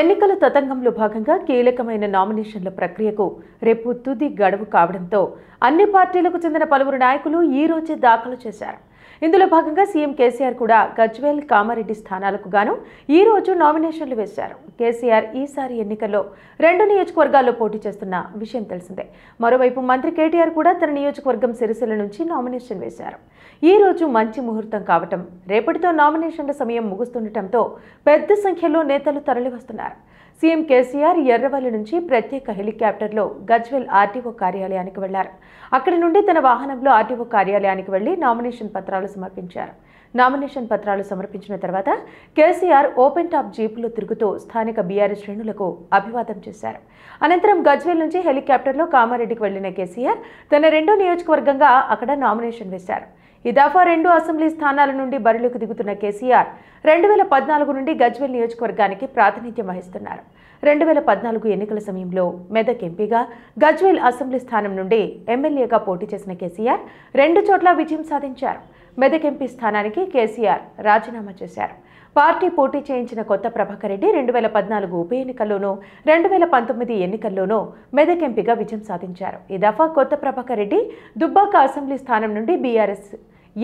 ఎన్నికల తతంగంలో భాగంగా కీలకమైన నామినేషన్ల ప్రక్రియకు రేపు తుది గడువు కావడంతో అన్ని పార్టీలకు చెందిన పలువురు నాయకులు ఈ రోజే దాఖలు చేశారు ఇందులో భాగంగా సీఎం కేసీఆర్ కూడా గజ్వేల్ కామారెడ్డి స్థానాలకు గాను ఈ రోజు నామినేషన్లు వేశారు కేసీఆర్ ఈసారి ఎన్నికల్లో రెండు నియోజకవర్గాల్లో పోటీ చేస్తున్న విషయం తెలిసిందే మరోవైపు మంత్రి కేటీఆర్ కూడా తన నియోజకవర్గం సిరిసిల్ల నుంచి నామినేషన్ వేశారు ఈ రోజు మంచి ముహూర్తం కావటం రేపటితో నామినేషన్ల సమయం ముగుస్తుండటంతో పెద్ద సంఖ్యలో నేతలు తరలివస్తున్నారు సీఎం కేసీఆర్ ఎర్రవల్లి నుంచి ప్రత్యేక హెలికాప్టర్లో గజ్వెల్ ఆర్టీఓ కార్యాలయానికి వెళ్లారు అక్కడి నుండి తన వాహనంలో ఆర్టీఓ కార్యాలయానికి వెళ్లి నామినేషన్ పత్రాలు సమర్పించారు నామినేషన్ పత్రాలు సమర్పించిన తర్వాత కేసీఆర్ ఓపెన్ టాప్ జీపులో తిరుగుతూ స్థానిక బీఆర్ఎస్ శ్రేణులకు అభివాదం చేశారు అనంతరం గజ్వేల్ నుంచి హెలికాప్టర్లో కామారెడ్డికి వెళ్లిన కేసీఆర్ తన రెండో నియోజకవర్గంగా అక్కడ నామినేషన్ వేశారు ఈ దఫా రెండు అసెంబ్లీ స్థానాల నుండి బరిలోకి దిగుతున్న కేసీఆర్ రెండు వేల పద్నాలుగు నుండి గజ్వేల్ నియోజకవర్గానికి ప్రాతినిధ్యం వహిస్తున్నారు రెండు వేల పద్నాలుగు ఎన్నికల సమయంలో మెదక్ ఎంపీగా గజ్వేల్ అసెంబ్లీ స్థానం నుండి ఎమ్మెల్యేగా పోటీ చేసిన కేసీఆర్ రెండు చోట్ల విజయం సాధించారు మెదకెంపీ స్థానానికి కేసీఆర్ రాజీనామా చేశారు పార్టీ పోటీ చేయించిన కొత్త ప్రభాకర్ రెడ్డి రెండు వేల పద్నాలుగు ఉప ఎన్నికల్లోనూ రెండు వేల పంతొమ్మిది ఎన్నికల్లోనూ మెదకెంపిగా విజయం సాధించారు ఈ దఫా కొత్త ప్రభాకర్ రెడ్డి దుబ్బాక అసెంబ్లీ స్థానం నుండి బీఆర్ఎస్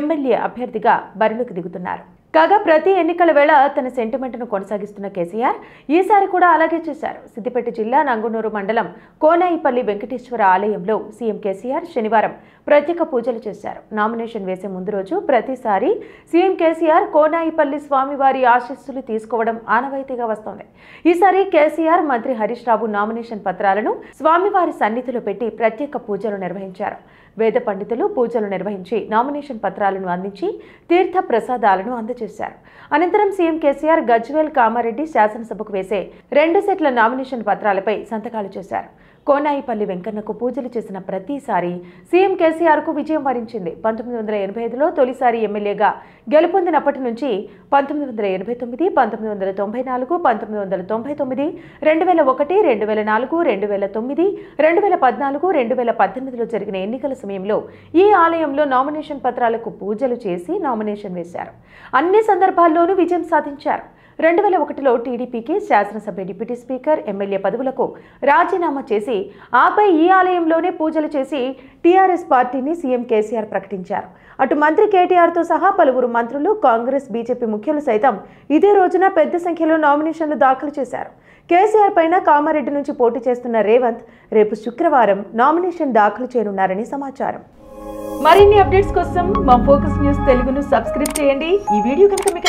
ఎమ్మెల్యే అభ్యర్థిగా బరిలోకి దిగుతున్నారు కాగా ప్రతి ఎన్నికల వేళ తన సెంటిమెంట్ను కొనసాగిస్తున్న కేసీఆర్ ఈసారి కూడా అలాగే చేశారు సిద్దిపేట జిల్లా నంగునూరు మండలం కోనాయిపల్లి వెంకటేశ్వర ఆలయంలో సీఎం కేసీఆర్ శనివారం ప్రత్యేక పూజలు చేశారు నామినేషన్ వేసే ముందు రోజు ప్రతిసారి సీఎం కేసీఆర్ కోనాయిపల్లి స్వామివారి ఆశీస్సులు తీసుకోవడం ఆనవాయితీగా వస్తోంది ఈసారి కేసీఆర్ మంత్రి హరీష్ రావు నామినేషన్ పత్రాలను స్వామివారి సన్నిధిలో పెట్టి ప్రత్యేక పూజలు నిర్వహించారు వేద పండితులు పూజలు నిర్వహించి నామినేషన్ పత్రాలను అందించి తీర్థ ప్రసాదాలను అందజేశారు అనంతరం సీఎం కేసీఆర్ గజ్వేల్ కామారెడ్డి శాసనసభకు వేసే రెండు సెట్ల నామినేషన్ పత్రాలపై సంతకాలు చేశారు కోనాయిపల్లి వెంకన్నకు పూజలు చేసిన ప్రతిసారి సీఎం కేసీఆర్కు విజయం వరించింది పంతొమ్మిది వందల ఎనభై ఐదులో తొలిసారి ఎమ్మెల్యేగా గెలుపొందినప్పటి నుంచి పంతొమ్మిది వందల ఎనభై తొమ్మిది పంతొమ్మిది వందల తొంభై నాలుగు పంతొమ్మిది వందల తొంభై తొమ్మిది రెండు వేల ఒకటి రెండు వేల నాలుగు రెండు వేల తొమ్మిది రెండు వేల పద్నాలుగు రెండు వేల పద్దెనిమిదిలో జరిగిన ఎన్నికల సమయంలో ఈ ఆలయంలో నామినేషన్ పత్రాలకు పూజలు చేసి నామినేషన్ వేశారు అన్ని సందర్భాల్లోనూ విజయం సాధించారు రెండు వేల ఒకటిలో టీడీపీకి శాసనసభ డిప్యూటీ స్పీకర్ ఎమ్మెల్యే పదవులకు రాజీనామా చేసి ఆపై ఈ ఆలయంలోనే పూజలు చేసి టీఆర్ఎస్ పార్టీని సీఎం కేసీఆర్ ప్రకటించారు అటు మంత్రి కేటీఆర్తో సహా పలువురు మంత్రులు కాంగ్రెస్ బీజేపీ ముఖ్యులు సైతం ఇదే రోజున పెద్ద సంఖ్యలో నామినేషన్లు దాఖలు చేశారు కేసీఆర్ పైన కామారెడ్డి నుంచి పోటీ చేస్తున్న రేవంత్ రేపు శుక్రవారం నామినేషన్ దాఖలు చేయనున్నారని సమాచారం మరిన్ని అప్డేట్స్ కోసం మా ఫోకస్ న్యూస్ తెలుగును సబ్స్క్రైబ్ చేయండి ఈ వీడియో కనుక మీకు